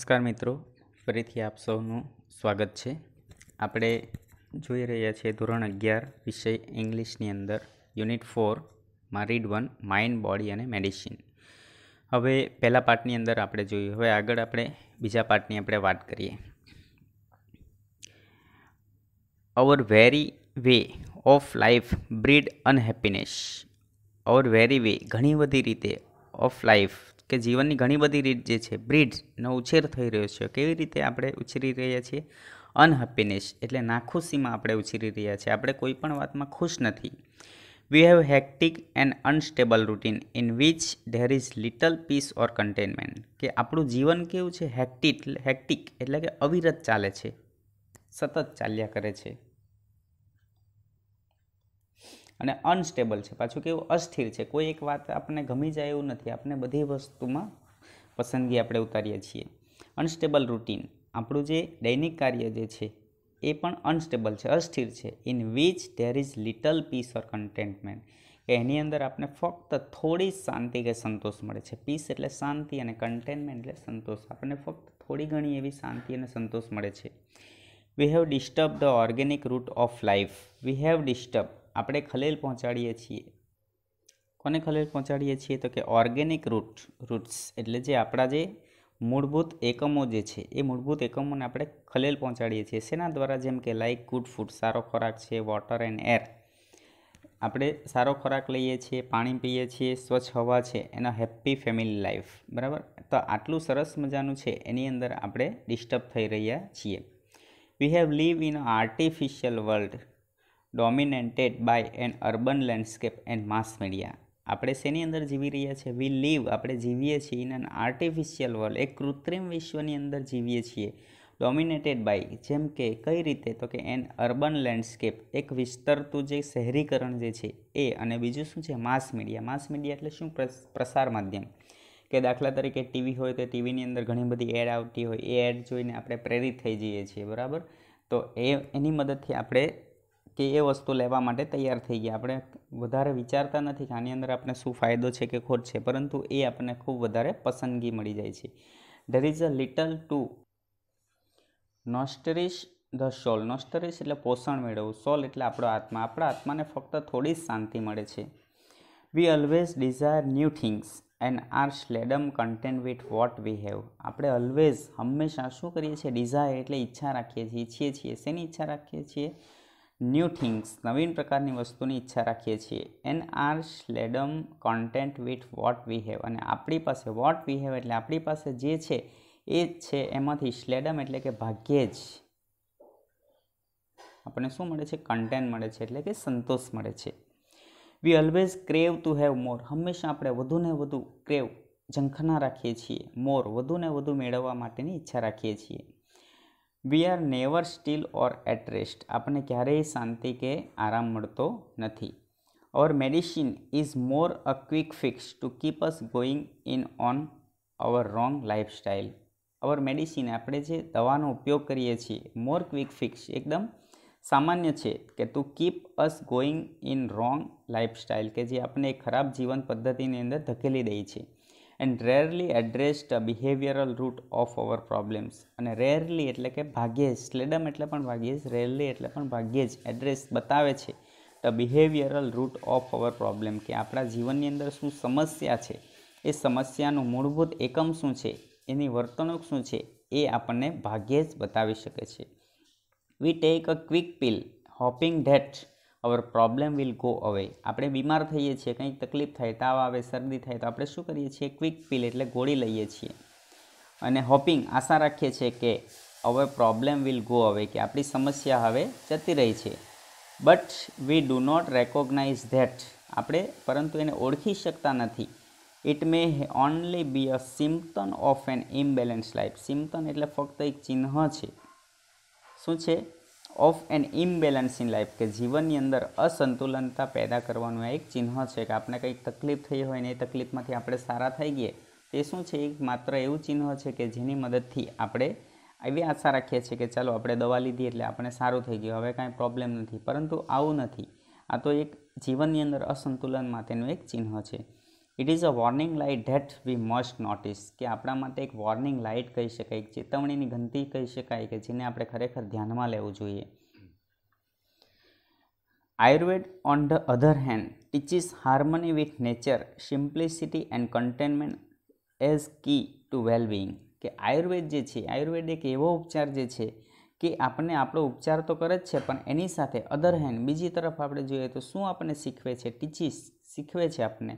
નમસ્કાર મિત્રો ફરીથી આપ સૌનું સ્વાગત છે આપણે જોઈ રહ્યા છીએ ધોરણ અગિયાર વિષય ઇંગ્લિશની અંદર યુનિટ ફોર માં રીડ વન માઇન્ડ બોડી અને મેડિસિન હવે પહેલા પાર્ટની અંદર આપણે જોયું હવે આગળ આપણે બીજા પાર્ટની આપણે વાત કરીએ our very way of life breed unhappiness our very way ઘણી બધી રીતે ઓફ લાઈફ કે જીવનની ઘણી બધી રીત જે છે બ્રિડનો ઉછેર થઈ રહ્યો છે કેવી રીતે આપણે ઉછેરી રહ્યા છીએ અનહેપીનેસ એટલે નાખુશીમાં આપણે ઉછેરી રહ્યા છીએ આપણે કોઈ પણ વાતમાં ખુશ નથી we have hectic and unstable routine in which there is little peace or contentment કે આપણું જીવન કેવું છે હેક્ટિક હેક્ટિક એટલે કે અવિરત ચાલે છે સતત ચાલ્યા કરે છે અને અનસ્ટેબલ છે પાછું કેવું અસ્થિર છે કોઈ એક વાત આપણને ગમી જાય એવું નથી આપણે બધી વસ્તુમાં પસંદગી આપણે ઉતારીએ છીએ અનસ્ટેબલ રૂટીન આપણું જે દૈનિક કાર્ય જે છે એ પણ અનસ્ટેબલ છે અસ્થિર છે in which there is little peace or contentment કે એની અંદર આપણે ફક્ત થોડી શાંતિ કે સંતોષ મળે છે પીસ એટલે શાંતિ અને કન્ટેનમેન્ટ એટલે સંતોષ આપણને ફક્ત થોડી ઘણી એવી શાંતિ અને સંતોષ મળે છે we have disturb the organic root of life we have disturb આપણે ખલેલ પહોંચાડીએ છીએ કોને ખલેલ પહોંચાડીએ છીએ તો કે ઓર્ગેનિક રૂટ રૂટ્સ એટલે જે આપણા જે મૂળભૂત એકમો જે છે એ મૂળભૂત એકમોને આપણે ખલેલ પહોંચાડીએ છીએ શેના દ્વારા જેમ કે લાઇક ગુડ ફૂડ સારો ખોરાક છે વોટર એન્ડ એર આપણે સારો ખોરાક લઈએ છીએ પાણી પીએ છીએ સ્વચ્છ હવા છે એના હેપ્પી ફેમિલી લાઈફ બરાબર તો આટલું સરસ મજાનું છે એની અંદર આપણે ડિસ્ટર્બ થઈ રહ્યા છીએ we have live in a artificial world dominated by an urban landscape and mass media આપણે શેની અંદર જીવી રહ્યા છીએ વી લીવ આપણે જીવીએ છીએ ઇન એન આર્ટિફિશિયલ વર્લ્ડ એક કૃત્રિમ વિશ્વની અંદર જીવીએ છીએ ડોમિનેટેડ બાય જેમ કે કઈ રીતે તો કે એન અર્બન લેન્ડસ્કેપ એક વિસ્તરતું જે શહેરીકરણ જે છે એ અને બીજું શું છે માસ મીડિયા માસ મીડિયા એટલે શું પ્રસાર માધ્યમ કે દાખલા તરીકે ટીવી હોય તો ટીવીની અંદર ઘણી બધી એડ આવતી હોય એ એડ જોઈને આપણે પ્રેરિત થઈ જઈએ છીએ બરાબર તો એ એની મદદથી આપણે કે એ વસ્તુ લેવા માટે તૈયાર થઈ ગયા આપણે વધારે વિચારતા નથી કે આની અંદર આપણે શું ફાયદો છે કે ખોટ છે પરંતુ એ આપણને ખૂબ વધારે પસંદગી મળી જાય છે there is a little to nourish the soul nourish એટલે પોષણ મેળવવું સોલ એટલે આપણો આત્મા આપણા આત્માને ફક્ત થોડી જ શાંતિ મળે છે we always desire new things and are seldom content with what we have આપણે ઓલવેઝ હંમેશા શું કરીએ છીએ ડિઝાયર એટલે ઈચ્છા રાખીએ છીએ ઈચ્છીએ છીએ શેની ઈચ્છા રાખીએ છીએ ન્યૂ થિંગ્સ નવીન પ્રકારની વસ્તુની ઈચ્છા રાખીએ છીએ and are seldom content with what we have અને આપણી પાસે વોટ વી હેવ એટલે આપણી પાસે જે છે એ જ છે એમાંથી સ્લેડમ એટલે કે ભાગ્યે જ આપણને શું મળે છે કન્ટેન્ટ મળે છે એટલે કે સંતોષ મળે છે we always crave to have more હંમેશા આપણે વધુને વધુ ક્રેવ ઝંખના રાખીએ છીએ મોર વધુને વધુ મેળવવા માટેની ઈચ્છા રાખીએ છીએ we are never still or at rest આપણને ક્યારેય શાંતિ કે આરામ મળતો નથી our medicine is more a quick fix to keep us going in on our wrong lifestyle our medicine આપણે જે દવાનો ઉપયોગ કરીએ છીએ મોર ક્વિક ફિક્સ એકદમ સામાન્ય છે કે to keep us going in wrong lifestyle કે જે આપણે ખરાબ જીવન પદ્ધતિની અંદર ધકેલી દે છે and rarely address the behavioural root of our problems અને રેરલી એટલે કે ભાગ્યે જ સ્લેડમ એટલે પણ ભાગ્યે જ રેરલી એટલે પણ ભાગ્યે જ એડ્રેસ બતાવે છે the behavioural root of our problem કે આપણા જીવનની અંદર શું સમસ્યા છે એ સમસ્યાનું મૂળભૂત એકમ શું છે એની વર્તણૂક શું છે એ આપણને ભાગ્યે જ બતાવી શકે છે we take a quick pill hoping that our problem will go away આપણે બીમાર થઈએ છીએ કંઈક તકલીફ થાય તાવ આવે શરદી થાય તો આપણે શું કરીએ છીએ ક્વિક પિલ એટલે ગોળી લઈએ છીએ અને હોપિંગ આશા રાખીએ છીએ કે અવે પ્રોબ્લેમ વિલ ગો અવે કે આપણી સમસ્યા હવે જતી રહી છે but we do not recognise that આપણે પરંતુ એને ઓળખી શકતા નથી it may only be a symptom of an imbalance life symptom એટલે ફક્ત એક ચિહ્ન છે શું છે of an imbalance in life કે જીવનની અંદર અસંતુલનતા પેદા કરવાનું આ એક ચિહ્ન છે કે આપણે કંઈક તકલીફ થઈ હોય ને એ તકલીફમાંથી આપણે સારા થઈ ગઈએ તે શું છે એક માત્ર એવું ચિહ્ન છે કે જેની મદદથી આપણે એવી આશા રાખીએ છીએ કે ચાલો આપણે દવા લીધી એટલે આપણે સારું થઈ ગયું હવે કાંઈ પ્રોબ્લેમ નથી પરંતુ આવું નથી આ તો એક જીવનની અંદર અસંતુલન માટેનું એક ચિહ્ન છે it is a warning light that we must notice કે આપણા માટે એક વોર્નિંગ લાઇટ કહી શકાય એક ચેતવણીની ગંતી કહી શકાય કે જેને આપણે ખરેખર ધ્યાનમાં લેવું જોઈએ Ayurveda on the other hand teaches harmony with nature simplicity and contentment as key to wellbeing કે આયુર્વેદ જે છે આયુર્વેદ એક એવો ઉપચાર જે છે કે આપણને આપણો ઉપચાર તો કરે જ છે પણ એની સાથે અધર હેન્ડ બીજી તરફ આપણે જોઈએ તો શું આપણને શીખવે છે ટીચિસ શીખવે છે આપણને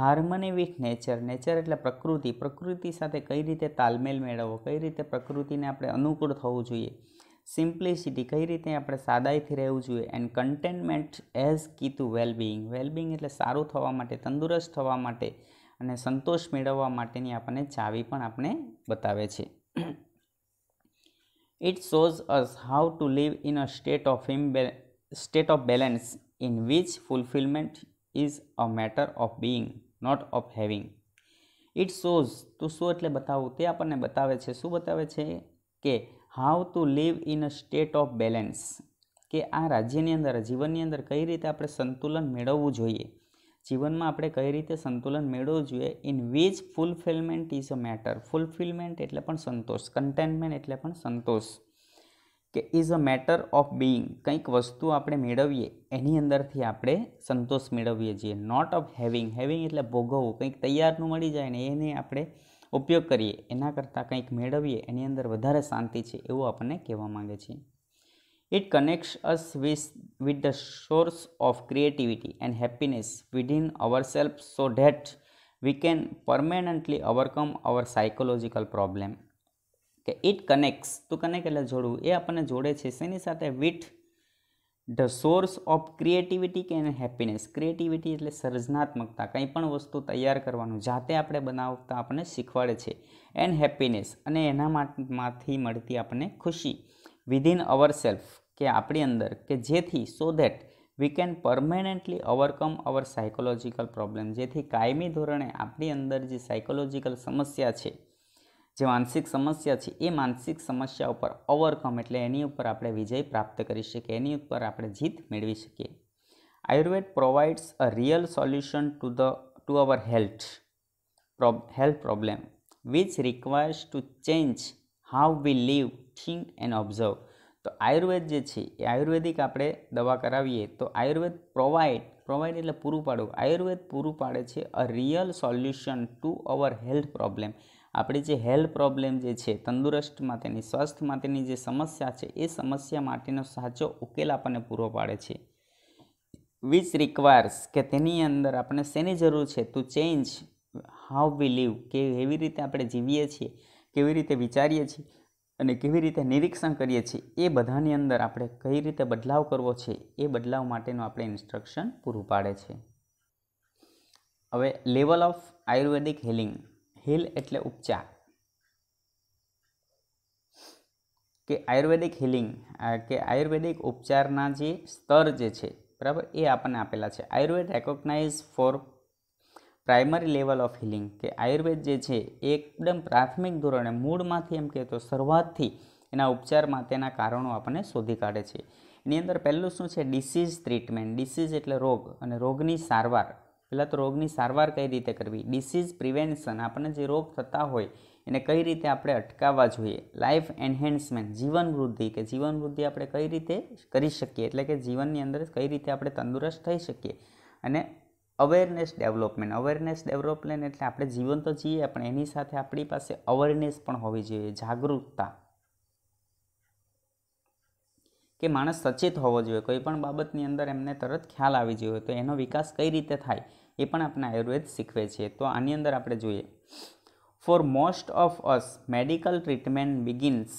હાર્મની વિથ નેચર નેચર એટલે પ્રકૃતિ પ્રકૃતિ સાથે કઈ રીતે તાલમેલ મેળવવો કઈ રીતે પ્રકૃતિને આપણે અનુકૂળ થવું જોઈએ સિમ્પ્લિસિટી કઈ રીતે આપણે સાદાઈથી રહેવું જોઈએ and contentment as key to wellbeing wellbeing એટલે સારું થવા માટે તંદુરસ્ત થવા માટે અને સંતોષ મેળવવા માટેની આપણને ચાવી પણ આપણે બતાવે છે it shows us how to live in a state of im state of balance in which fulfilment is a matter of being not of having it shows તો શું એટલે બતાવવું તે આપણને બતાવે છે શું બતાવે છે કે how to live in a state of balance કે આ રાજ્યની અંદર જીવનની અંદર કઈ રીતે આપણે સંતુલન મેળવવું જોઈએ જીવનમાં આપણે કઈ રીતે સંતુલન મેળવવું જોઈએ in which fulfilment is a matter fulfilment એટલે પણ સંતોષ કન્ટેનમેન્ટ એટલે પણ સંતોષ કે is a matter of being કંઈક વસ્તુ આપણે મેળવીએ એની અંદરથી આપણે સંતોષ મેળવીએ છીએ નોટ ઓફ હેવિંગ હેવિંગ એટલે ભોગવવું કંઈક તૈયારનું મળી જાય ને એને આપણે ઉપયોગ કરીએ એના કરતાં કંઈક મેળવીએ એની અંદર વધારે શાંતિ છે એવું આપણને કહેવા માંગે છે it connects us with with the source of creativity and happiness within our self so that we can permanently overcome our psychological problem કે ઇટ કનેક્ટ્સ તો કનેક્ટ એટલે જોડવું એ આપણને જોડે છે શેની સાથે with the source of creativity કે એને હેપીનેસ ક્રિએટિવિટી એટલે સર્જનાત્મકતા કંઈ પણ વસ્તુ તૈયાર કરવાનું જાતે આપણે બનાવતા આપણને શીખવાડે છે એન્ડ હેપીનેસ અને એના માંથી મળતી આપણને ખુશી વિધિન અવર સેલ્ફ કે આપણી અંદર કે જેથી so that we can permanently overcome our psychological problem જેથી કાયમી ધોરણે આપણી અંદર જે સાયકોલોજીકલ સમસ્યા છે જે માનસિક સમસ્યા છે એ માનસિક સમસ્યા ઉપર ઓવરકમ એટલે એની ઉપર આપણે વિજય પ્રાપ્ત કરી શકીએ એની ઉપર આપણે જીત મેળવી શકીએ Ayurveda provides a real solution to the to our health health problem which requires to change how we live think and observe તો આયુર્વેદ જે છે એ આયુર્વેદિક આપણે દવા કરાવીએ તો આયુર્વેદ પ્રોવાઇડ પ્રોવાઈડ એટલે પૂરું પાડવું આયુર્વેદ પૂરું પાડે છે a real solution to our health problem આપણી જે હેલ્થ પ્રોબ્લેમ જે છે તંદુરસ્ત માટેની સ્વાસ્થ્ય માટેની જે સમસ્યા છે એ સમસ્યા માટેનો સાચો ઉકેલ આપણને પૂરો પાડે છે વિચ રિક્વાયર્સ કે તેની અંદર આપણે શેની જરૂર છે to change how we live કે એવી રીતે આપણે જીવીએ છીએ કેવી રીતે વિચારીએ છીએ અને કેવી રીતે નિરીક્ષણ કરીએ છીએ એ બધાની અંદર આપણે કઈ રીતે બદલાવ કરવો છે એ બદલાવ માટેનું આપણે ઇન્સ્ટ્રક્શન પૂરું પાડે છે હવે level of Ayurvedic healing heal એટલે ઉપચાર કે આયુર્વેદિક હિલિંગ કે આયુર્વેદિક ઉપચારના જે સ્તર જે છે બરાબર એ આપણને આપેલા છે Ayurveda recognise four primary level of healing કે આયુર્વેદ જે છે એ એકદમ પ્રાથમિક ધોરણે મૂળમાંથી એમ કહેતો શરૂઆતથી એના ઉપચારમાં તેના કારણો આપણને શોધી કાઢે છે એની અંદર પહેલું શું છે ડિસીઝ ટ્રીટમેન્ટ ડિસીઝ એટલે રોગ અને રોગની સારવાર પહેલાં તો રોગની સારવાર કઈ રીતે કરવી ડિસીઝ પ્રિવેન્શન આપણને જે રોગ થતા હોય એને કઈ રીતે આપણે અટકાવવા જોઈએ લાઈફ એન્હેન્સમેન્ટ જીવનવૃદ્ધિ કે જીવન વૃદ્ધિ આપણે કઈ રીતે કરી શકીએ એટલે કે જીવનની અંદર કઈ રીતે આપણે તંદુરસ્ત થઈ શકીએ અને અવેરનેસ ડેવલપમેન્ટ અવેરનેસ ડેવલપમેન્ટ એટલે આપણે જીવન તો જીએ પણ એની સાથે આપણી પાસે અવેરનેસ પણ હોવી જોઈએ જાગૃતતા કે માણસ સચેત હોવો જોઈએ કોઈ પણ બાબતની અંદર એમને તરત ખ્યાલ આવી જોઈએ તો એનો વિકાસ કઈ રીતે થાય એ પણ આપણે આયુર્વેદ શીખવે છે તો આની અંદર આપણે જોઈએ for most of us medical treatment begins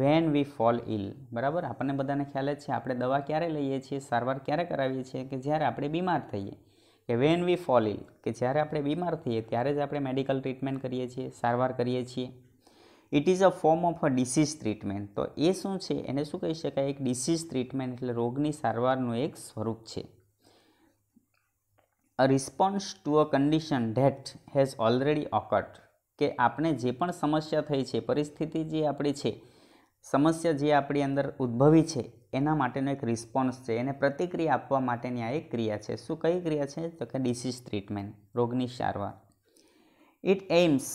when we fall ill બરાબર આપણને બધાને ખ્યાલ જ છે આપણે દવા ક્યારે લઈએ છીએ સારવાર ક્યારે કરાવીએ છીએ કે જ્યારે આપણે બીમાર થઈએ કે વેન વી ફોલ ઇલ કે જ્યારે આપણે બીમાર થઈએ ત્યારે જ આપણે મેડિકલ ટ્રીટમેન્ટ કરીએ છીએ સારવાર કરીએ છીએ it is a form of a disease treatment તો એ શું છે એને શું કહી શકાય એક ડિસીઝ ટ્રીટમેન્ટ એટલે રોગની સારવારનું એક સ્વરૂપ છે a response to a condition that has already occurred કે આપણે જે પણ સમસ્યા થઈ છે પરિસ્થિતિ જે આપણી છે સમસ્યા જે આપણી અંદર ઉદ્ભવી છે એના માટેનો એક રિસ્પોન્સ છે એને પ્રતિક્રિયા આપવા માટેની આ એક ક્રિયા છે શું કઈ ક્રિયા છે તો કે ડિસીઝ ટ્રીટમેન્ટ રોગની સારવાર it aims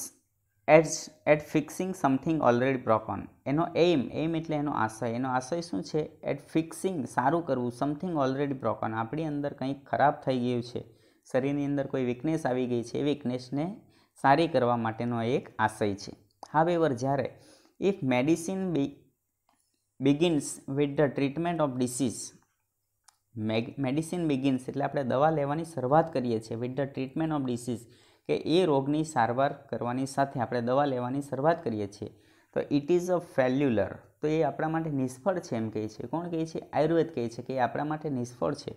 at at fixing something already broken એનો એઇમ એમ એટલે એનો આશય એનો આશય શું છે એટ ફિક્સિંગ સારું કરવું સમથિંગ ઓલરેડી બ્રોકન આપણી અંદર કંઈક ખરાબ થઈ ગયું છે શરીરની અંદર કોઈ વીકનેસ આવી ગઈ છે એ વીકનેસને સારી કરવા માટેનો એક આશય છે હાવેવર જ્યારે if medicine begins with the treatment of disease medicine begins એટલે આપણે દવા લેવાની શરૂઆત કરીએ છીએ with the treatment of disease કે એ રોગની સારવાર કરવાની સાથે આપણે દવા લેવાની શરૂઆત કરીએ છીએ તો ઇટ ઇઝ અ ફેલ્યુલર તો એ આપણા માટે નિષ્ફળ છે એમ કહે છે કોણ કહે છે આયુર્વેદ કહે છે કે એ આપણા માટે નિષ્ફળ છે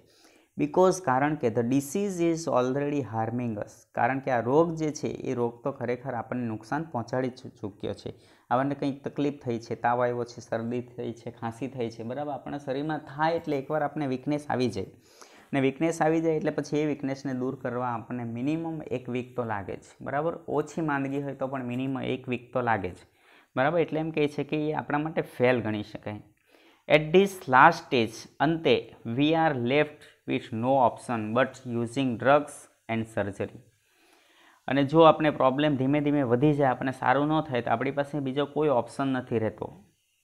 બિકોઝ કારણ કે the disease is already harming us કારણ કે આ રોગ જે છે એ રોગ તો ખરેખર આપણને નુકસાન પહોંચાડી ચૂક્યો છે આપણને કંઈક તકલીફ થઈ છે તાવ આવ્યો છે શરદી થઈ છે ખાંસી થઈ છે બરાબર આપણા શરીરમાં થાય એટલે એકવાર આપણે વીકનેસ આવી જાય ને વીકનેસ આવી જાય એટલે પછી એ વીકનેસને દૂર કરવા આપણને મિનિમમ એક વીક તો લાગે છે બરાબર ઓછી માંદગી હોય તો પણ મિનિમમ એક વીક તો લાગે છે બરાબર એટલે એમ કહે છે કે એ આપણા માટે ફેલ ગણી શકાય એટ ધીસ લાસ્ટ સ્ટેજ અંતે we are left with no option but using drugs and surgery અને જો આપણે પ્રોબ્લેમ ધીમે ધીમે વધી જાય આપણે સારું ન થાય તો આપણી પાસે બીજો કોઈ ઓપ્શન નથી રહેતો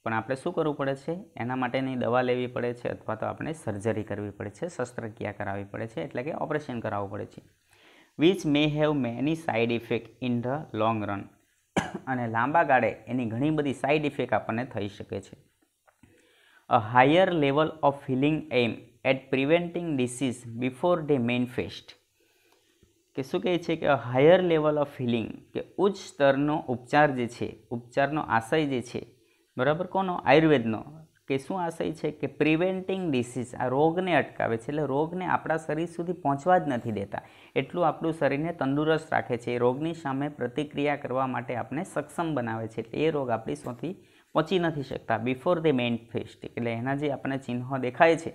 પણ આપણે શું કરવું પડે છે એના માટેની દવા લેવી પડે છે અથવા તો આપણે સર્જરી કરવી પડે છે શસ્ત્રક્રિયા કરાવવી પડે છે એટલે કે ઓપરેશન કરાવવું પડે છે which may have many side effect in the long run અને લાંબા ગાળે એની ઘણી બધી સાઇડ ઇફેક્ટ આપણને થઈ શકે છે a higher level of healing aim at preventing disease before they manifest કે શું કહે છે કે હાયર લેવલ ઓફ હિલિંગ કે ઉચ્ચ સ્તરનો ઉપચાર જે છે ઉપચારનો આશય જે છે બરાબર કોનો આયુર્વેદનો કે શું આશય છે કે પ્રિવેન્ટિંગ ડિસીઝ આ રોગને અટકાવે છે એટલે રોગને આપણા શરીર સુધી પહોંચવા જ નથી દેતા એટલું આપણું શરીરને તંદુરસ્ત રાખે છે રોગની સામે પ્રતિક્રિયા કરવા માટે આપણે સક્ષમ બનાવે છે એટલે એ રોગ આપણી સૌથી પહોંચી નથી શકતા બિફોર ધી મેઇન ફેસ્ટ એટલે એના જે આપણને ચિહ્નો દેખાય છે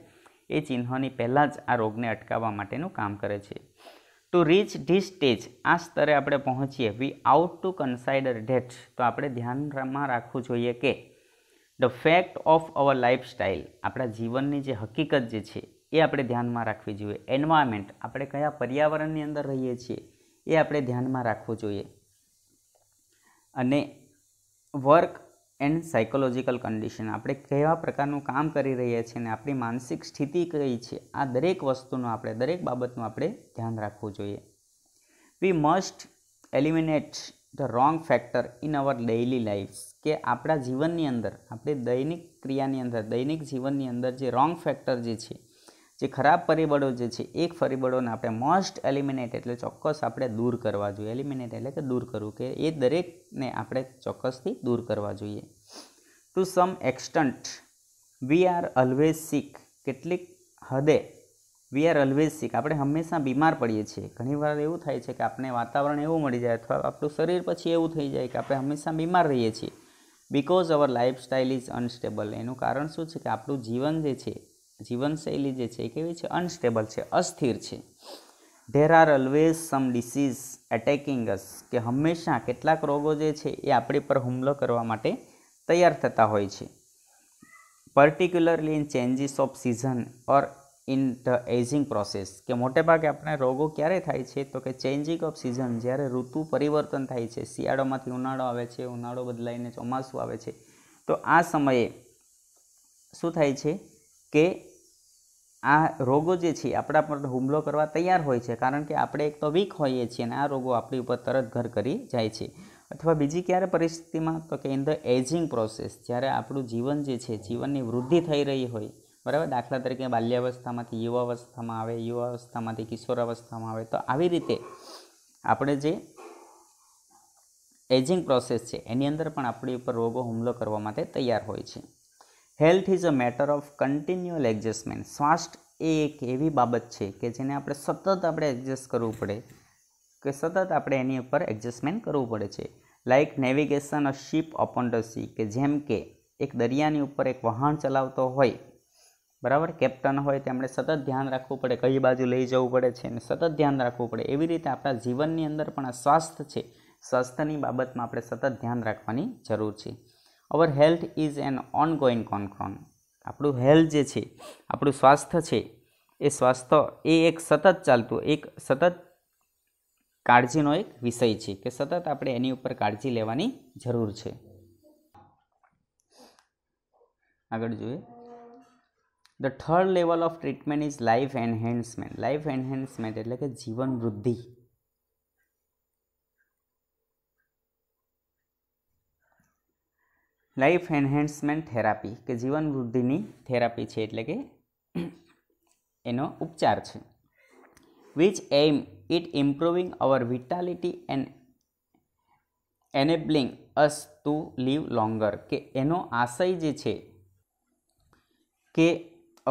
એ ચિહ્નની પહેલાં જ આ રોગને અટકાવવા માટેનું કામ કરે છે ટુ રીચ ધી સ્ટેજ આ સ્તરે આપણે પહોંચીએ we ought to consider that તો આપણે ધ્યાનમાં રાખવું જોઈએ કે the fact of our lifestyle આપણા જીવનની જે હકીકત જે છે એ આપણે ધ્યાનમાં રાખવી જોઈએ એન્વાયરમેન્ટ આપણે કયા પર્યાવરણની અંદર રહીએ છીએ એ આપણે ધ્યાનમાં રાખવું જોઈએ અને વર્ક એન્ડ સાયકોલોજીકલ કન્ડિશન આપણે કેવા પ્રકારનું કામ કરી રહ્યા છીએ અને આપણી માનસિક સ્થિતિ કઈ છે આ દરેક વસ્તુનું આપણે દરેક બાબતનું આપણે ધ્યાન રાખવું જોઈએ we must eliminate the wrong factor in our daily life કે આપણા જીવનની અંદર આપણે દૈનિક ક્રિયાની અંદર દૈનિક જીવનની અંદર જે રોંગ ફેક્ટર જે છે જે ખરાબ પરિબળો જે છે એક પરિબળોને આપણે મોસ્ટ એલિમિનેટ એટલે ચોક્કસ આપણે દૂર કરવા જોઈએ એલિમિનેટ એટલે કે દૂર કરવું કે એ દરેકને આપણે ચોક્કસથી દૂર કરવા જોઈએ to some extent we are always sick કેટલીક હદે વી આર ઓલવેઝ સિક આપણે હંમેશા બીમાર પડીએ છીએ ઘણીવાર એવું થાય છે કે આપણે વાતાવરણ એવું મળી જાય અથવા આપણું શરીર પછી એવું થઈ જાય કે આપણે હંમેશા બીમાર રહીએ છીએ because our life style is unstable એનું કારણ શું છે કે આપણું જીવન જે છે જીવનશૈલી જે છે એ કેવી છે અનસ્ટેબલ છે અસ્થિર છે there are always some disease attacking us કે હંમેશા કેટલાક રોગો જે છે એ આપણી પર હુમલો કરવા માટે તૈયાર થતા હોય છે particularly in changes of season or in the ageing process કે મોટેભાગે આપણે રોગો ક્યારે થાય છે તો કે ચેન્જિંગ ઓફ સિઝન જ્યારે ઋતુ પરિવર્તન થાય છે શિયાળોમાંથી ઉનાળો આવે છે ઉનાળો બદલાઈને ચોમાસું આવે છે તો આ સમયે શું થાય છે કે આ રોગો જે છે આપણા પર હુમલો કરવા તૈયાર હોય છે કારણ કે આપણે એક તો વીક હોઈએ છીએ અને આ રોગો આપણી ઉપર તરત ઘર કરી જાય છે અથવા બીજી ક્યારે પરિસ્થિતિમાં તો કે ઇન ધ એજિંગ પ્રોસેસ જ્યારે આપણું જીવન જે છે જીવનની વૃદ્ધિ થઈ રહી હોય બરાબર દાખલા તરીકે બાલ્યાવસ્થામાંથી યુવાવસ્થામાં આવે યુવાવસ્થામાંથી કિશોરાવસ્થામાં આવે તો આવી રીતે આપણે જે એજિંગ પ્રોસેસ છે એની અંદર પણ આપણી ઉપર રોગો હુમલો કરવા માટે તૈયાર હોય છે health is a matter of continual adjustment સ્વાસ્થ્ય એ એક એવી બાબત છે કે જેને આપણે સતત આપણે એડજસ્ટ કરવું પડે કે સતત આપણે એની ઉપર એડજસ્ટમેન્ટ કરવું પડે છે like navigation a ship upon the sea કે જેમ કે એક દરિયાની ઉપર એક વાહન ચલાવતો હોય બરાબર કેપ્ટન હોય તેમણે સતત ધ્યાન રાખવું પડે કઈ બાજુ લઈ જવું પડે છે અને સતત ધ્યાન રાખવું પડે એવી રીતે આપણા જીવનની અંદર પણ આ સ્વાસ્થ્ય છે સ્વાસ્થ્યની બાબતમાં આપણે સતત ધ્યાન રાખવાની જરૂર છે our health is an on ongoing concern આપણું હેલ્થ જે છે આપણું સ્વાસ્થ્ય છે એ સ્વાસ્થ્ય એ એક સતત ચાલતું એક સતત કાળજીનો એક વિષય છે કે સતત આપણે એની ઉપર કાળજી લેવાની જરૂર છે આગળ જોઈએ the third level of treatment is life enhancement life enhancement એટલે કે જીવન વૃદ્ધિ લાઈફ એન્હેન્સમેન્ટ થેરાપી કે જીવન વૃદ્ધિની થેરાપી છે એટલે કે એનો ઉપચાર છે which aim at improving our vitality and enabling us to live longer કે એનો આશય જે છે કે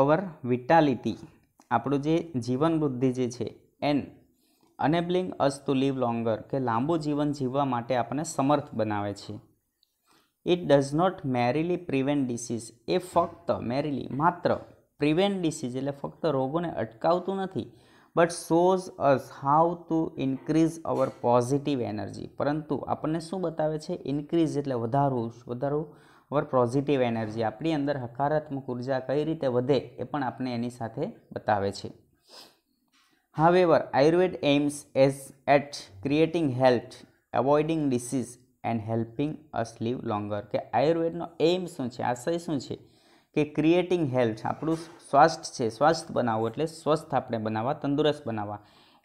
અવર વિટાલિટી આપણું જે જીવન વૃદ્ધિ જે છે and enabling us to live longer કે લાંબુ જીવન જીવવા માટે આપણને સમર્થ બનાવે છે it does not merely prevent disease એ ફક્ત મેરીલી માત્ર પ્રિવેન્ટ ડિસીઝ એટલે ફક્ત રોગોને અટકાવતું નથી but shows us how to increase our positive energy પરંતુ આપણને શું બતાવે છે ઇન્ક્રીઝ એટલે વધારવું વધારવું અવર પોઝિટિવ એનર્જી આપણી અંદર હકારાત્મક ઉર્જા કઈ રીતે વધે એ પણ આપણે એની સાથે બતાવે છે however Ayurveda aims as at creating health avoiding disease and helping us live longer કે આયુર્વેદનો એઇમ શું છે આશય શું છે કે ક્રિએટિંગ હેલ્થ આપણું સ્વાસ્થ્ય છે સ્વાસ્થ્ય બનાવવું એટલે સ્વસ્થ આપણે બનાવવા તંદુરસ્ત બનાવવા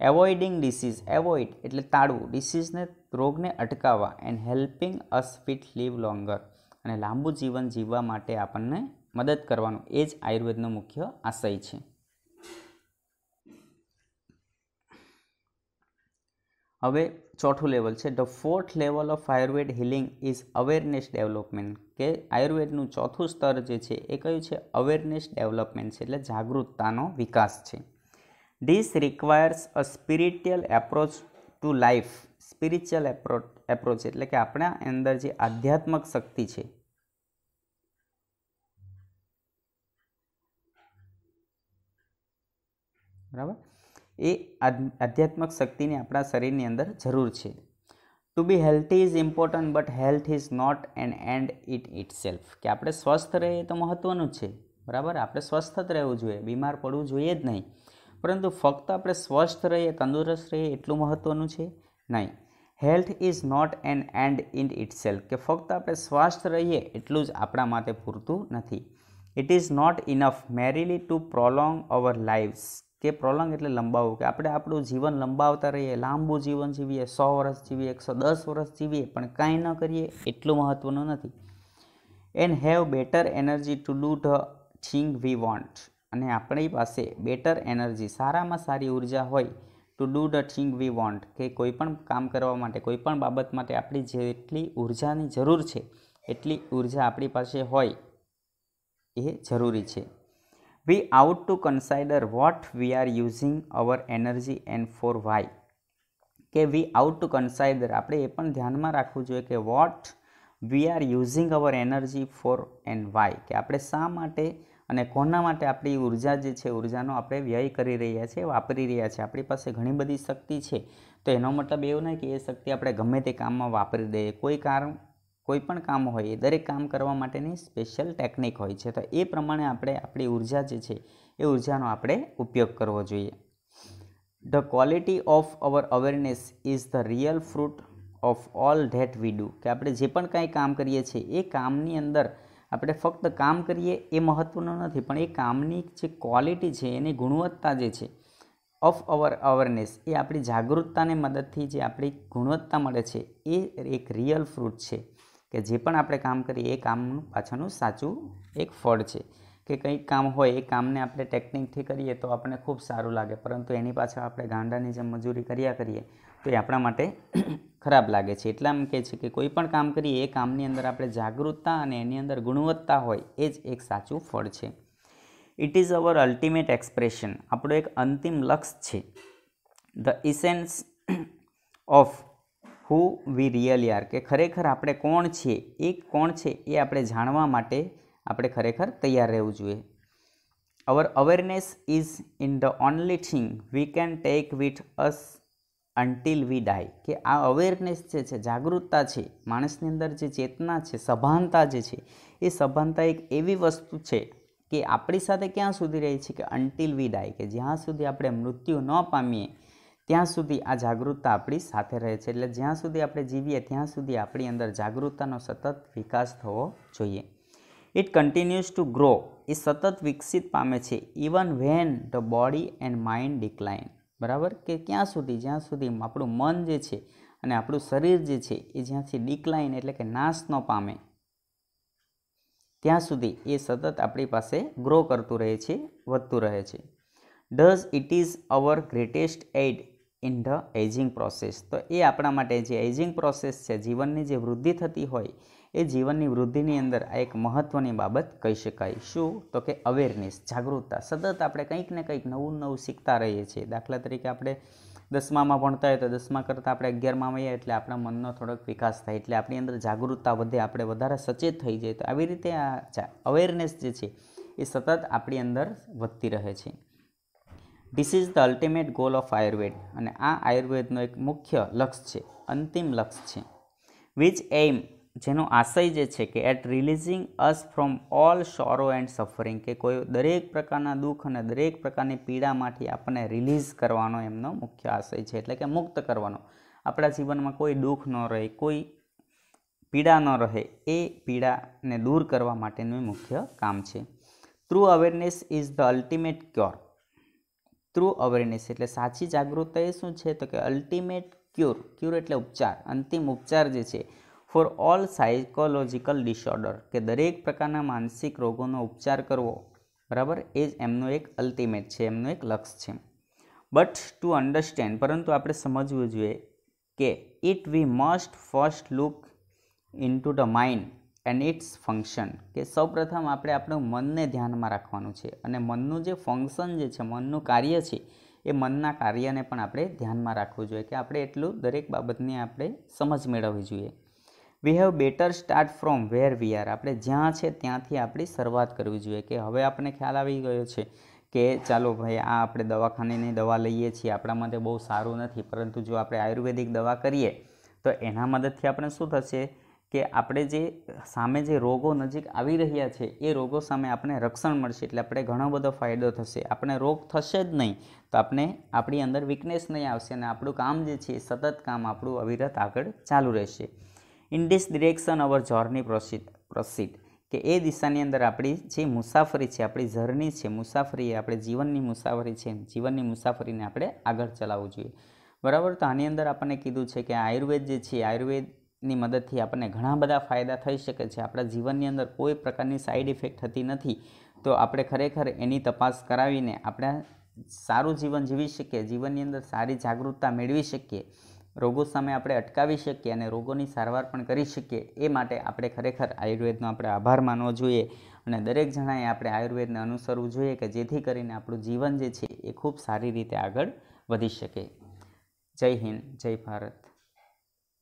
એવોઇડિંગ ડિસીઝ એવોઇડ એટલે ટાળવું ડિસીઝને રોગને અટકાવવા and helping us fit live longer અને લાંબુ જીવન જીવવા માટે આપણને મદદ કરવાનું એ જ આયુર્વેદનો મુખ્ય આશય છે હવે ચોથું લેવલ છે the fourth level of Ayurveda healing is awareness development કે આયુર્વેદનું ચોથું સ્તર જે છે એ કયું છે અવેરનેસ ડેવલપમેન્ટ છે એટલે જાગૃતતાનો વિકાસ છે this requires a spiritual approach to life spiritual approach approach એટલે કે આપણા અંદર જે આધ્યાત્મક શક્તિ છે બરાબર એ આધ્યાત્મક શક્તિની આપણા શરીરની અંદર જરૂર છે to be healthy is important but health is not end end it itself કે આપણે સ્વસ્થ રહીએ તો મહત્ત્વનું જ છે બરાબર આપણે સ્વસ્થ જ રહેવું જોઈએ બીમાર પડવું જોઈએ જ નહીં પરંતુ ફક્ત આપણે સ્વસ્થ રહીએ તંદુરસ્ત રહીએ એટલું મહત્ત્વનું છે નહીં health is not an end in itself કે ફક્ત આપણે સ્વસ્થ રહીએ એટલું જ આપણા માટે પૂરતું નથી it is not enough merely to prolong our lives કે પ્રોલંગ એટલે લંબાવવું કે આપણે આપણું જીવન લંબાવતા રહીએ લાંબુ જીવન જીવીએ સો વર્ષ જીવીએ એકસો દસ વર્ષ જીવીએ પણ કાંઈ ન કરીએ એટલું મહત્ત્વનું નથી and have better energy to do the thing we want અને આપણી પાસે બેટર એનર્જી સારામાં સારી ઉર્જા હોય to do the thing we want કે કોઈપણ કામ કરવા માટે કોઈપણ બાબત માટે આપણી જેટલી ઉર્જાની જરૂર છે એટલી ઉર્જા આપણી પાસે હોય એ જરૂરી છે we ought to consider what we are using our energy and for why કે વી આઉટ ટુ કન્સાઇડર આપણે એ પણ ધ્યાનમાં રાખવું જોઈએ કે what we are using our energy for and why કે આપણે શા માટે અને કોના માટે આપણી ઉર્જા જે છે ઉર્જાનો આપણે વ્યય કરી રહ્યા છીએ વાપરી રહ્યા છીએ આપણી પાસે ઘણી બધી શક્તિ છે તો એનો મતલબ એવો નહીં કે એ શક્તિ આપણે ગમે તે કામમાં વાપરી દઈએ કોઈ કારણ કોઈપણ કામ હોય એ દરેક કામ કરવા માટેની સ્પેશિયલ ટેકનિક હોય છે તો એ પ્રમાણે આપણે આપણી ઉર્જા જે છે એ ઉર્જાનો આપણે ઉપયોગ કરવો જોઈએ the quality of our awareness is the real fruit of all that we do કે આપણે જે પણ કાંઈ કામ કરીએ છીએ એ કામની અંદર આપણે ફક્ત કામ કરીએ એ મહત્ત્વનું નથી પણ એ કામની જે ક્વોલિટી છે એની ગુણવત્તા જે છે ઓફ અવર અવેરનેસ એ આપણી જાગૃતતાને મદદથી જે આપણી ગુણવત્તા મળે છે એ એક રિયલ ફ્રૂટ છે કે જે પણ આપણે કામ કરીએ એ કામનું પાછળનું સાચું એક ફળ છે કે કંઈક કામ હોય એ કામને આપણે ટેકનિકથી કરીએ તો આપણને ખૂબ સારું લાગે પરંતુ એની પાછળ આપણે ગાંડાની જેમ મજૂરી કર્યા કરીએ તો એ આપણા માટે ખરાબ લાગે છે એટલા એમ કહે છે કે કોઈ પણ કામ કરીએ એ કામની અંદર આપણે જાગૃતતા અને એની અંદર ગુણવત્તા હોય એ જ એક સાચું ફળ છે it is our ultimate expression આપણો એક અંતિમ લક્ષ્ય છે the essence of who we really are કે ખરેખર આપણે કોણ છીએ એ કોણ છે એ આપણે જાણવા માટે આપણે ખરેખર તૈયાર રહેવું જોઈએ our awareness is in the only thing we can take with us until we die કે આ અવેરનેસ જે છે જાગૃતતા છે માણસની અંદર જે ચેતના છે સભાનતા જે છે એ સભાનતા એક એવી વસ્તુ છે કે આપણી સાથે ક્યાં સુધી રહે છે કે અન્ટિલ વી ડાય કે જ્યાં સુધી આપણે મૃત્યુ ન પામીએ ત્યાં સુધી આ જાગૃતતા આપણી સાથે રહે છે એટલે જ્યાં સુધી આપણે જીવીએ ત્યાં સુધી આપણી અંદર જાગૃતતાનો સતત વિકાસ થવો જોઈએ ઇટ કન્ટિન્યુઝ ટુ ગ્રો એ સતત વિકસિત પામે છે even when the body and mind decline બરાબર કે ક્યાં સુધી જ્યાં સુધી આપણું મન જે છે અને આપણું શરીર જે છે એ જ્યાંથી ડિક્લાઇન એટલે કે નાશ ન પામે ત્યાં સુધી એ સતત આપણી પાસે ગ્રો કરતું રહે છે વધતું રહે છે does it is our greatest aid in the ageing process તો એ આપણા માટે જે એજિંગ પ્રોસેસ છે જીવનની જે વૃદ્ધિ થતી હોય એ જીવનની વૃદ્ધિની અંદર આ એક મહત્ત્વની બાબત કહી શકાય શું તો કે અવેરનેસ જાગૃતતા સતત આપણે કંઈક ને કંઈક નવું નવું શીખતા રહીએ છીએ દાખલા તરીકે આપણે દસમામાં ભણતા હોય તો દસમા કરતાં આપણે અગિયારમાં આવીએ એટલે આપણા મનનો થોડોક વિકાસ થાય એટલે આપણી અંદર જાગૃતતા વધે આપણે વધારે સચેત થઈ જાય તો આવી રીતે આ અવેરનેસ જે છે એ સતત આપણી અંદર વધતી રહે છે this is the ultimate goal of Ayurveda અને આ આયુર્વેદનો એક મુખ્ય લક્ષ્ય છે અંતિમ લક્ષ્ય છે વિચ એઇમ જેનો આશય જે છે કે at releasing us from all sorrow and suffering કે કોઈ દરેક પ્રકારના દુઃખ અને દરેક પ્રકારની પીડામાંથી આપણને રિલીઝ કરવાનો એમનો મુખ્ય આશય છે એટલે કે મુક્ત કરવાનો આપણા જીવનમાં કોઈ દુઃખ ન રહે કોઈ પીડા ન રહે એ પીડાને દૂર કરવા માટેનું મુખ્ય કામ છે true awareness is the ultimate cure true awareness એટલે સાચી જાગૃતતા એ શું છે તો કે અલ્ટિમેટ ક્યોર ક્યોર એટલે ઉપચાર અંતિમ ઉપચાર જે છે ફોર ઓલ સાયકોલોજીકલ ડિસઓર્ડર કે દરેક પ્રકારના માનસિક રોગોનો ઉપચાર કરવો બરાબર એ જ એમનો એક અલ્ટિમેટ છે એમનો એક લક્ષ્ય છે બટ ટુ અન્ડરસ્ટેન્ડ પરંતુ આપણે સમજવું જોઈએ કે it we must first look into the mind and its function કે સૌપ્રથમ આપણે આપણું મનને ધ્યાનમાં રાખવાનું છે અને મનનું જે ફંક્શન જે છે મનનું કાર્ય છે એ મનના કાર્યને પણ આપણે ધ્યાનમાં રાખવું જોઈએ કે આપણે એટલું દરેક બાબતની આપણે સમજ મેળવવી જોઈએ we have better start from where we are આપણે જ્યાં છે ત્યાંથી આપણી શરૂઆત કરવી જોઈએ કે હવે આપણને ખ્યાલ આવી ગયો છે કે ચાલો ભાઈ આ આપણે દવાખાનેની દવા લઈએ છીએ આપણા માટે બહુ સારું નથી પરંતુ જો આપણે આયુર્વેદિક દવા કરીએ તો એના મદદથી આપણે શું થશે કે આપણે જે સામે જે રોગો નજીક આવી રહ્યા છે એ રોગો સામે આપણે રક્ષણ મળશે એટલે આપણે ઘણો બધો ફાયદો થશે આપણે રોગ થશે જ નહીં તો આપણે આપણી અંદર વીકનેસ નહીં આવશે અને આપણું કામ જે છે સતત કામ આપણું અવિરત આગળ ચાલુ રહેશે in this direction our journey proceed proceed કે એ દિશાની અંદર આપણી જે મુસાફરી છે આપણી જર્ની છે મુસાફરી એ આપણે જીવનની મુસાફરી છે જીવનની મુસાફરીને આપણે આગળ ચલાવવું જોઈએ બરાબર તો આની અંદર આપણને કીધું છે કે આયુર્વેદ જે છે આયુર્વેદ ની મદદથી આપણને ઘણા બધા ફાયદા થઈ શકે છે આપણા જીવનની અંદર કોઈ પ્રકારની સાઈડ ઇફેક્ટ થતી નથી તો આપણે ખરેખર એની તપાસ કરાવીને આપણે સારું જીવન જીવી શકીએ જીવનની અંદર સારી જાગૃતતા મેળવી શકીએ રોગો સામે આપણે અટકાવી શકીએ અને રોગોની સારવાર પણ કરી શકીએ એ માટે આપણે ખરેખર આયુર્વેદનો આપણે આભાર માનવો જોઈએ અને દરેક જણાએ આપણે આયુર્વેદને અનુસરવું જોઈએ કે જેથી કરીને આપણું જીવન જે છે એ ખૂબ સારી રીતે આગળ વધી શકે જય હિન્દ જય ભારત